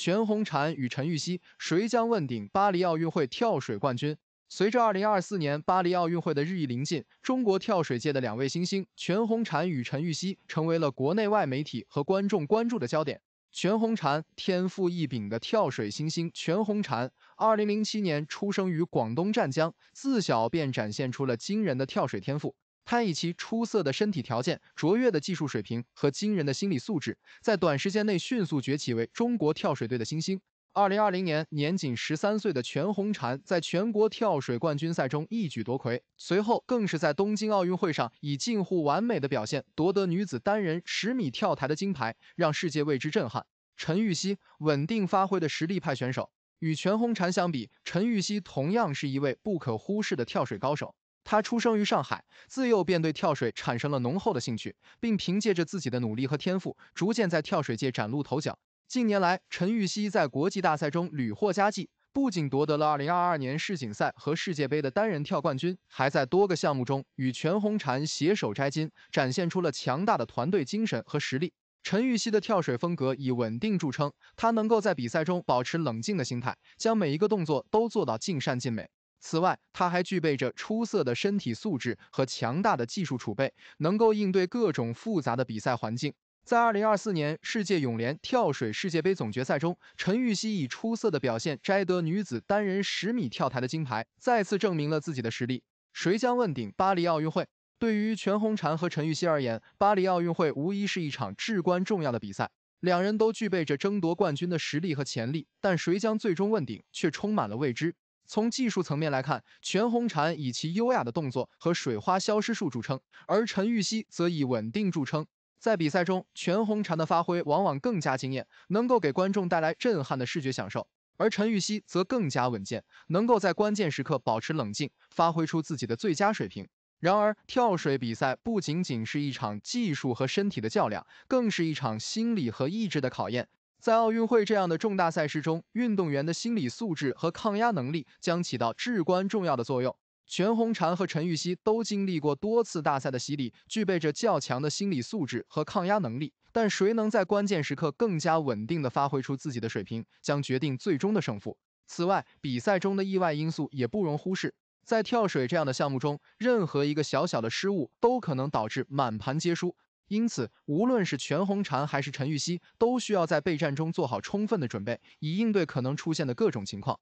全红婵与陈芋汐，谁将问鼎巴黎奥运会跳水冠军？随着2024年巴黎奥运会的日益临近，中国跳水界的两位新星全红婵与陈芋汐成为了国内外媒体和观众关注的焦点。全红婵，天赋异禀的跳水新星。全红婵，2007年出生于广东湛江，自小便展现出了惊人的跳水天赋。他以其出色的身体条件、卓越的技术水平和惊人的心理素质，在短时间内迅速崛起为中国跳水队的新星。二零二零年，年仅十三岁的全红婵在全国跳水冠军赛中一举夺魁，随后更是在东京奥运会上以近乎完美的表现夺得女子单人十米跳台的金牌，让世界为之震撼。陈芋汐稳定发挥的实力派选手，与全红婵相比，陈芋汐同样是一位不可忽视的跳水高手。他出生于上海，自幼便对跳水产生了浓厚的兴趣，并凭借着自己的努力和天赋，逐渐在跳水界崭露头角。近年来，陈芋汐在国际大赛中屡获佳绩，不仅夺得了2022年世锦赛和世界杯的单人跳冠军，还在多个项目中与全红婵携手摘金，展现出了强大的团队精神和实力。陈芋汐的跳水风格以稳定著称，她能够在比赛中保持冷静的心态，将每一个动作都做到尽善尽美。此外，他还具备着出色的身体素质和强大的技术储备，能够应对各种复杂的比赛环境。在二零二四年世界泳联跳水世界杯总决赛中，陈芋汐以出色的表现摘得女子单人十米跳台的金牌，再次证明了自己的实力。谁将问鼎巴黎奥运会？对于全红婵和陈芋汐而言，巴黎奥运会无疑是一场至关重要的比赛。两人都具备着争夺冠军的实力和潜力，但谁将最终问鼎却充满了未知。从技术层面来看，全红婵以其优雅的动作和水花消失术著称，而陈芋汐则以稳定著称。在比赛中，全红婵的发挥往往更加惊艳，能够给观众带来震撼的视觉享受；而陈芋汐则更加稳健，能够在关键时刻保持冷静，发挥出自己的最佳水平。然而，跳水比赛不仅仅是一场技术和身体的较量，更是一场心理和意志的考验。在奥运会这样的重大赛事中，运动员的心理素质和抗压能力将起到至关重要的作用。全红婵和陈芋汐都经历过多次大赛的洗礼，具备着较强的心理素质和抗压能力。但谁能在关键时刻更加稳定地发挥出自己的水平，将决定最终的胜负。此外，比赛中的意外因素也不容忽视。在跳水这样的项目中，任何一个小小的失误都可能导致满盘皆输。因此，无论是全红婵还是陈芋汐，都需要在备战中做好充分的准备，以应对可能出现的各种情况。